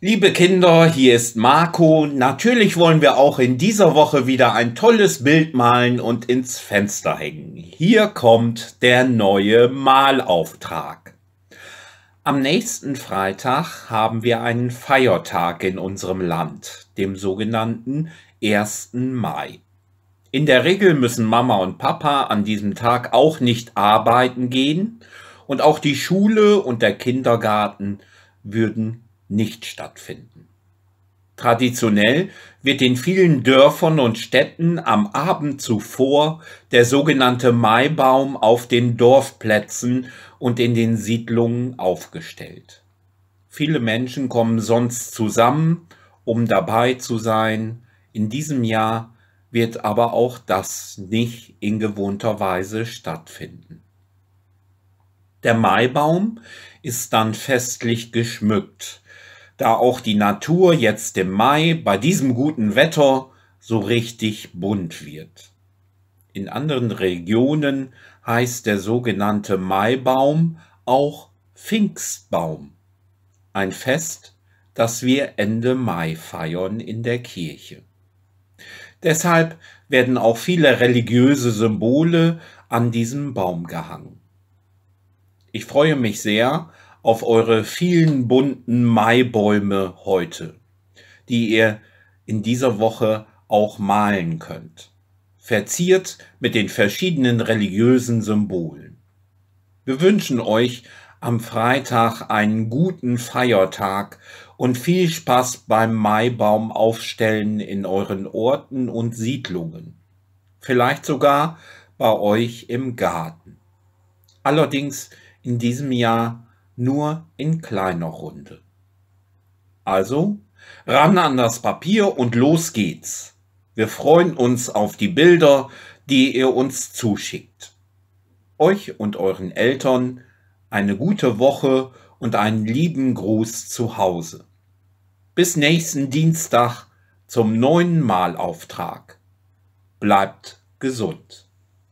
Liebe Kinder, hier ist Marco. Natürlich wollen wir auch in dieser Woche wieder ein tolles Bild malen und ins Fenster hängen. Hier kommt der neue Malauftrag. Am nächsten Freitag haben wir einen Feiertag in unserem Land, dem sogenannten 1. Mai. In der Regel müssen Mama und Papa an diesem Tag auch nicht arbeiten gehen und auch die Schule und der Kindergarten würden nicht stattfinden. Traditionell wird in vielen Dörfern und Städten am Abend zuvor der sogenannte Maibaum auf den Dorfplätzen und in den Siedlungen aufgestellt. Viele Menschen kommen sonst zusammen, um dabei zu sein. In diesem Jahr wird aber auch das nicht in gewohnter Weise stattfinden. Der Maibaum ist dann festlich geschmückt da auch die Natur jetzt im Mai bei diesem guten Wetter so richtig bunt wird. In anderen Regionen heißt der sogenannte Maibaum auch Pfingstbaum. Ein Fest, das wir Ende Mai feiern in der Kirche. Deshalb werden auch viele religiöse Symbole an diesem Baum gehangen. Ich freue mich sehr auf eure vielen bunten Maibäume heute, die ihr in dieser Woche auch malen könnt, verziert mit den verschiedenen religiösen Symbolen. Wir wünschen euch am Freitag einen guten Feiertag und viel Spaß beim Maibaum aufstellen in euren Orten und Siedlungen. Vielleicht sogar bei euch im Garten. Allerdings in diesem Jahr nur in kleiner Runde. Also, ran an das Papier und los geht's. Wir freuen uns auf die Bilder, die ihr uns zuschickt. Euch und euren Eltern eine gute Woche und einen lieben Gruß zu Hause. Bis nächsten Dienstag zum neuen Malauftrag. Bleibt gesund.